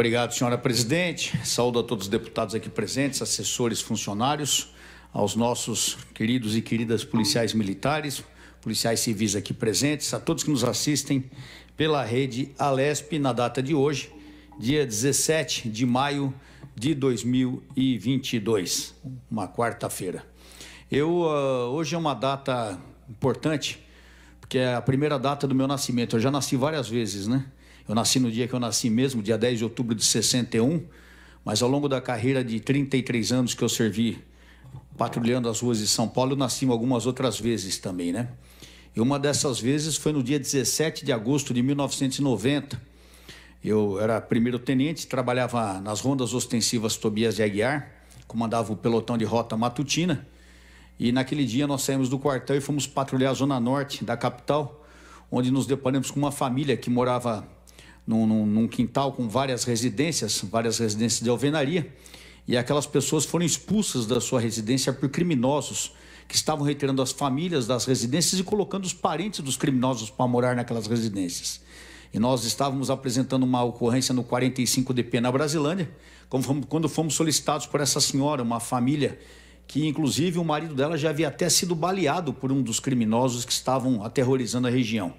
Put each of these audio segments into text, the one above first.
Obrigado, senhora presidente. Saúdo a todos os deputados aqui presentes, assessores, funcionários, aos nossos queridos e queridas policiais militares, policiais civis aqui presentes, a todos que nos assistem pela rede Alesp na data de hoje, dia 17 de maio de 2022, uma quarta-feira. Eu uh, hoje é uma data importante, porque é a primeira data do meu nascimento. Eu já nasci várias vezes, né? Eu nasci no dia que eu nasci mesmo, dia 10 de outubro de 61, mas ao longo da carreira de 33 anos que eu servi patrulhando as ruas de São Paulo, eu nasci algumas outras vezes também, né? E uma dessas vezes foi no dia 17 de agosto de 1990. Eu era primeiro tenente, trabalhava nas rondas ostensivas Tobias de Aguiar, comandava o pelotão de rota matutina. E naquele dia nós saímos do quartel e fomos patrulhar a zona norte da capital, onde nos deparamos com uma família que morava num, num, num quintal com várias residências, várias residências de alvenaria, e aquelas pessoas foram expulsas da sua residência por criminosos que estavam retirando as famílias das residências e colocando os parentes dos criminosos para morar naquelas residências. E nós estávamos apresentando uma ocorrência no 45DP na Brasilândia, quando fomos solicitados por essa senhora, uma família que inclusive o marido dela já havia até sido baleado por um dos criminosos que estavam aterrorizando a região.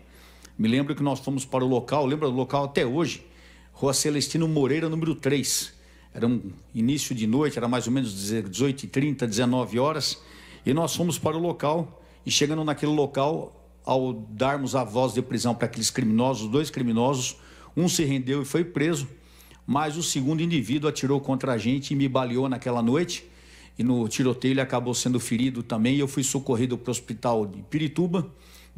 Me lembro que nós fomos para o local, lembra do local até hoje, Rua Celestino Moreira, número 3. Era um início de noite, era mais ou menos 18h30, 19 horas, e nós fomos para o local, e chegando naquele local, ao darmos a voz de prisão para aqueles criminosos, dois criminosos, um se rendeu e foi preso, mas o segundo indivíduo atirou contra a gente e me baleou naquela noite, e no tiroteio ele acabou sendo ferido também, e eu fui socorrido para o hospital de Pirituba,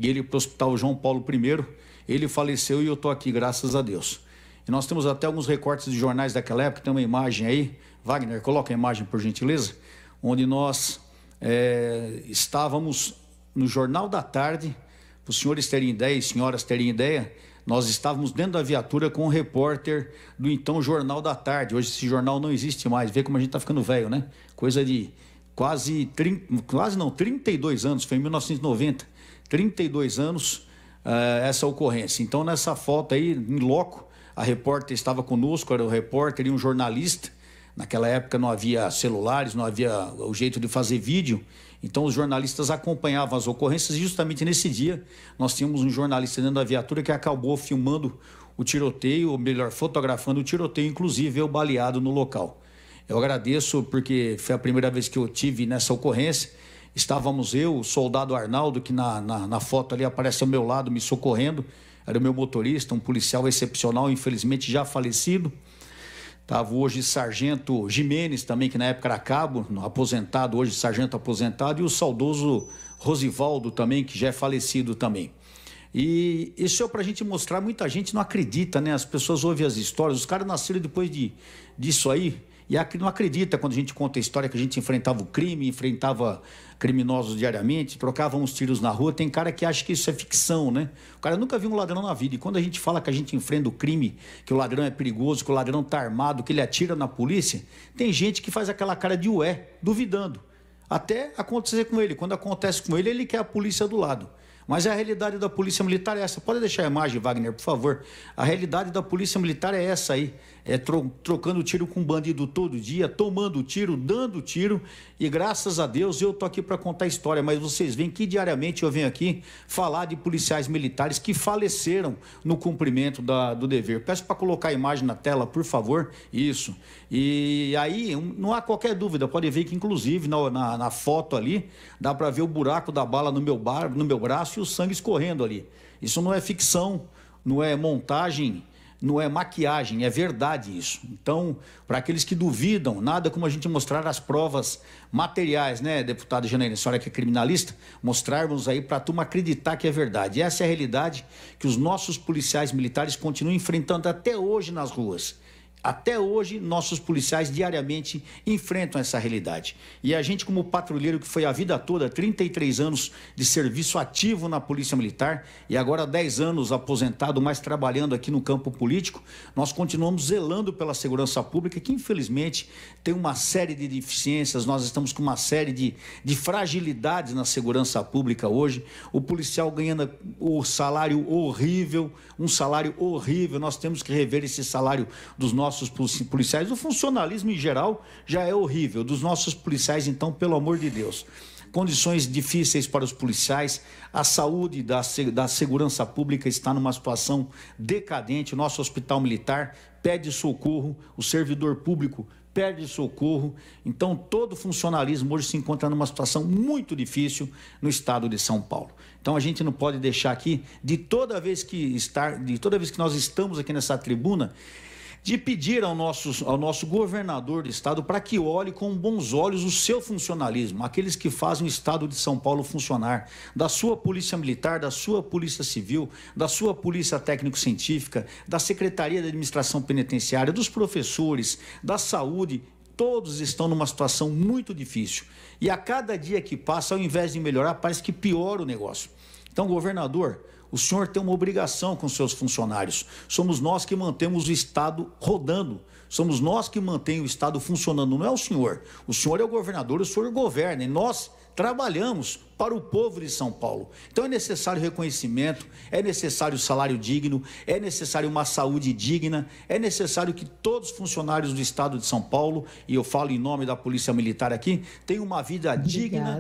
e ele para o Hospital João Paulo I. Ele faleceu e eu estou aqui, graças a Deus. E nós temos até alguns recortes de jornais daquela época, tem uma imagem aí. Wagner, coloca a imagem, por gentileza. Onde nós é, estávamos no Jornal da Tarde, para os senhores terem ideia e senhoras terem ideia, nós estávamos dentro da viatura com um repórter do então Jornal da Tarde. Hoje esse jornal não existe mais. Vê como a gente está ficando velho, né? Coisa de quase 30, quase não, 32 anos, foi em 1990. 32 anos uh, essa ocorrência. Então, nessa foto aí, em loco, a repórter estava conosco, era o repórter e um jornalista. Naquela época não havia celulares, não havia o jeito de fazer vídeo. Então, os jornalistas acompanhavam as ocorrências e, justamente nesse dia, nós tínhamos um jornalista dentro da viatura que acabou filmando o tiroteio, ou melhor, fotografando o tiroteio, inclusive eu baleado no local. Eu agradeço porque foi a primeira vez que eu tive nessa ocorrência Estávamos eu, o soldado Arnaldo, que na, na, na foto ali aparece ao meu lado, me socorrendo. Era o meu motorista, um policial excepcional, infelizmente já falecido. Estava hoje sargento Jimenez também, que na época era cabo, aposentado, hoje sargento aposentado, e o saudoso Rosivaldo também, que já é falecido também. E isso é para a gente mostrar, muita gente não acredita, né? As pessoas ouvem as histórias, os caras nasceram depois de, disso aí, e não acredita quando a gente conta a história que a gente enfrentava o crime, enfrentava criminosos diariamente, trocavam uns tiros na rua. Tem cara que acha que isso é ficção, né? O cara nunca viu um ladrão na vida. E quando a gente fala que a gente enfrenta o crime, que o ladrão é perigoso, que o ladrão tá armado, que ele atira na polícia, tem gente que faz aquela cara de ué, duvidando. Até acontecer com ele. Quando acontece com ele, ele quer a polícia do lado. Mas a realidade da Polícia Militar é essa. Pode deixar a imagem, Wagner, por favor. A realidade da Polícia Militar é essa aí. É tro trocando tiro com bandido todo dia, tomando tiro, dando tiro. E graças a Deus eu tô aqui para contar a história. Mas vocês veem que diariamente eu venho aqui falar de policiais militares que faleceram no cumprimento da, do dever. Peço para colocar a imagem na tela, por favor. Isso. E aí não há qualquer dúvida. Pode ver que inclusive na, na, na foto ali dá para ver o buraco da bala no meu bar, no meu braço o sangue escorrendo ali. Isso não é ficção, não é montagem, não é maquiagem, é verdade isso. Então, para aqueles que duvidam, nada como a gente mostrar as provas materiais, né, deputado Janaína, senhora que é criminalista, mostrarmos aí para a turma acreditar que é verdade. E essa é a realidade que os nossos policiais militares continuam enfrentando até hoje nas ruas. Até hoje, nossos policiais diariamente enfrentam essa realidade. E a gente, como patrulheiro que foi a vida toda, 33 anos de serviço ativo na Polícia Militar e agora 10 anos aposentado, mas trabalhando aqui no campo político, nós continuamos zelando pela segurança pública, que infelizmente tem uma série de deficiências, nós estamos com uma série de, de fragilidades na segurança pública hoje. O policial ganhando o salário horrível, um salário horrível, nós temos que rever esse salário dos nossos nossos policiais, o funcionalismo em geral já é horrível. Dos nossos policiais, então, pelo amor de Deus condições difíceis para os policiais, a saúde da, da segurança pública está numa situação decadente, nosso hospital militar pede socorro, o servidor público pede socorro. Então, todo funcionalismo hoje se encontra numa situação muito difícil no estado de São Paulo. Então, a gente não pode deixar aqui de toda vez que estar, de toda vez que nós estamos aqui nessa tribuna, de pedir ao nosso, ao nosso governador do estado para que olhe com bons olhos o seu funcionalismo, aqueles que fazem o estado de São Paulo funcionar, da sua polícia militar, da sua polícia civil, da sua polícia técnico-científica, da Secretaria de Administração Penitenciária, dos professores, da saúde todos estão numa situação muito difícil. E a cada dia que passa, ao invés de melhorar, parece que piora o negócio. Então, governador, o senhor tem uma obrigação com seus funcionários. Somos nós que mantemos o Estado rodando. Somos nós que mantém o Estado funcionando, não é o senhor. O senhor é o governador, o senhor governa. E nós trabalhamos para o povo de São Paulo. Então é necessário reconhecimento, é necessário salário digno, é necessário uma saúde digna, é necessário que todos os funcionários do Estado de São Paulo, e eu falo em nome da Polícia Militar aqui, tenham uma vida Obrigada,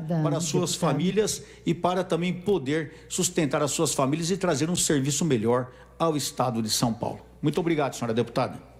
digna para suas deputado. famílias e para também poder sustentar as suas famílias e trazer um serviço melhor ao Estado de São Paulo. Muito obrigado, senhora deputada.